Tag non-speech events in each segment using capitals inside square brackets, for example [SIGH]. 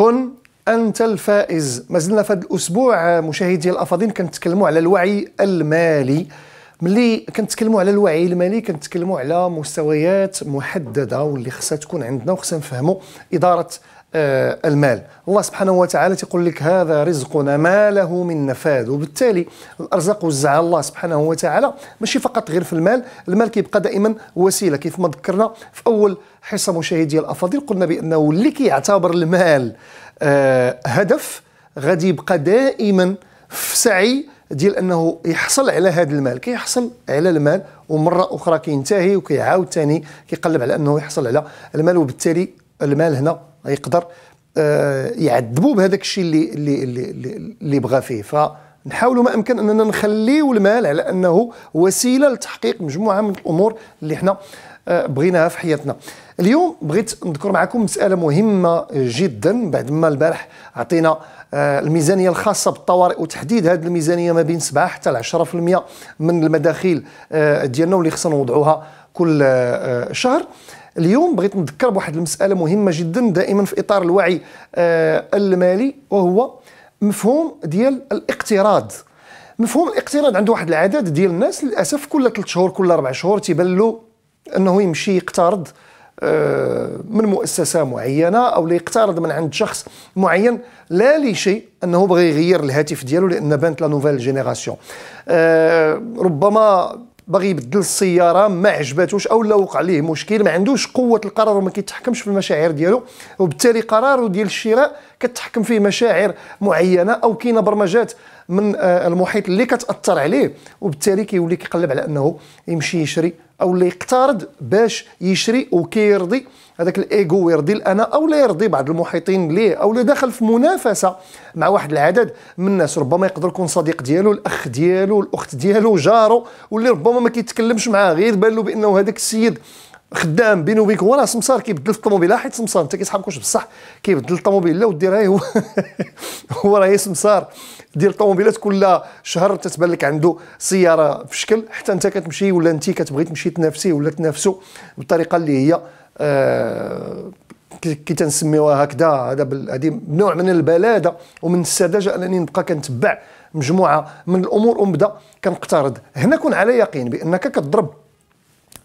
كن انت الفائز مازلنا في هذا الاسبوع مشاهدي الافاضل كنتكلموا على الوعي المالي ملي كنتكلموا على الوعي المالي كنتكلموا على مستويات محدده واللي خصها تكون عندنا وخصنا نفهموا اداره آه، المال الله سبحانه وتعالى تقول لك هذا رزقنا ما له من نفاد وبالتالي الارزاق وزعها الله سبحانه وتعالى ماشي فقط غير في المال المال كيبقى دائما وسيله كيف ما ذكرنا في اول حصه مشاهد ديال الافاضل قلنا بانه اللي كيعتبر المال آه، هدف غادي يبقى دائما في سعي ديال انه يحصل على هذا المال كيحصل على المال ومره اخرى كينتهي وكيعاود ثاني كيقلب على انه يحصل على المال وبالتالي المال هنا يقدر آه، يعذبوا بهذاك الشيء اللي اللي اللي, اللي بغى فيه فنحاولوا ما امكن اننا نخليو المال على انه وسيله لتحقيق مجموعه من الامور اللي حنا آه، بغيناها في حياتنا اليوم بغيت نذكر معكم مساله مهمه جدا بعد ما البارح عطينا آه، الميزانيه الخاصه بالطوارئ وتحديد هذه الميزانيه ما بين 7 حتى 10% من المداخيل ديالنا واللي خصنا نوضعوها كل شهر اليوم بغيت نذكر بواحد المساله مهمه جدا دائما في اطار الوعي آه المالي وهو مفهوم ديال الاقتراض مفهوم الاقتراض عنده واحد العدد ديال الناس للاسف كل 3 شهور كل 4 شهور تيبان له انه يمشي يقترض آه، من مؤسسه معينه او ليقترض من عند شخص معين لا لشيء انه بغى يغير الهاتف ديالو لان بانت لا نوفيل جينيراسيون آه، ربما باغي يبدل السياره ما عجباتوش او لا وقع ليه مشكل ما عندوش قوه القرار وما كيتحكمش في المشاعر ديالو وبالتالي قراره ديال الشراء كتحكم فيه مشاعر معينه او كاينه برمجات من آه، المحيط اللي كتاثر عليه وبالتالي كيولي كيقلب على انه يمشي يشري او اللي يقترض باش يشري وكيرضي هذاك الايغو ويرضي الانا او لا يرضي بعض المحيطين ليه او اللي داخل في منافسه مع واحد العدد من الناس ربما يقدر يكون صديق ديالو الاخ ديالو الاخت ديالو جارو واللي ربما ما كيتكلمش معاه غير بان له بانه هذاك السيد خدام بينو وبينك هو راه سمسار كيبدل في الطوموبيل حيت سمسار انت كيسحبكوش بصح كيبدل الطوموبيل لا ودي راه هو [LAUGHS] هو راه سمسار ديال الطوموبيلات كل شهر تتبان لك عنده سياره في شكل حتى انت كتمشي ولا انت كتبغي تمشي تنافسيه ولا تنافسو بالطريقه اللي هي آه كي تنسميوها هكذا هذا هذه نوع من البلاده ومن السذاجه انني نبقى كنتبع مجموعه من الامور ونبدا كنقترض هنا كن على يقين بانك كتضرب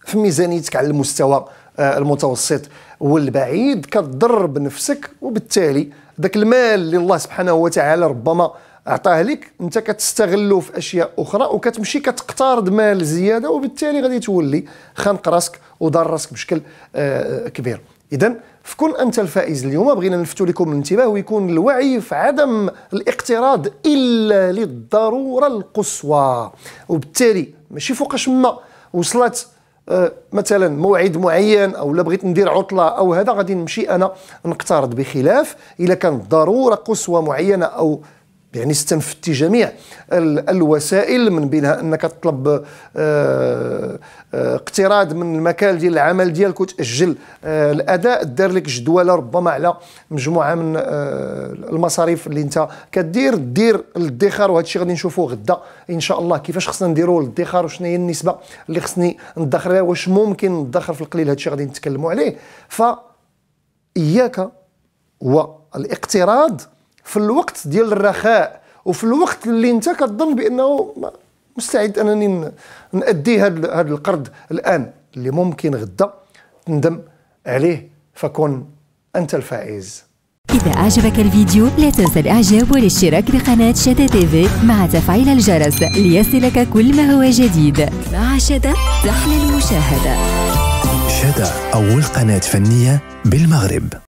في ميزانيتك على المستوى آه، المتوسط والبعيد كتضر بنفسك وبالتالي ذاك المال اللي الله سبحانه وتعالى ربما عطاه لك انت كتستغله في اشياء اخرى وكتمشي كتقترض مال زياده وبالتالي غادي تولي خانق راسك وضر راسك بشكل آه، كبير اذا فكن انت الفائز اليوم بغينا نلفتوا لكم الانتباه ويكون الوعي في عدم الاقتراض الا للضروره القصوى وبالتالي ماشي فوقاش ما وصلت آه، مثلا موعد معين او لا بغيت ندير عطله او هذا غادي نمشي انا نقترض بخلاف الا كانت ضروره قصوى معينه او يعني استنفذتي جميع الوسائل من بينها انك تطلب آه، آه، اقتراض من المكان ديال العمل ديالك وتاجل آه، الاداء دار لك جدوله ربما على مجموعه من المصاريف اللي انت كدير دير الادخار وهذا الشيء غادي نشوفوه غدا ان شاء الله كيفاش خصنا نديروا الادخار وشنو هي النسبه اللي خصني ندخر لها واش ممكن ندخر في القليل هذا الشيء غادي نتكلموا عليه ف اياك والاقتراض في الوقت ديال الرخاء وفي الوقت اللي انت كتظن بانه مستعد انني نادي هذا القرض الان اللي ممكن غدا تندم عليه فكن انت الفائز إذا أعجبك الفيديو لا تنسى الإعجاب والاشتراك بقناة شدة تيفي مع تفعيل الجرس ليصلك كل ما هو جديد مع شدة تحلى المشاهدة شدة أول قناة فنية بالمغرب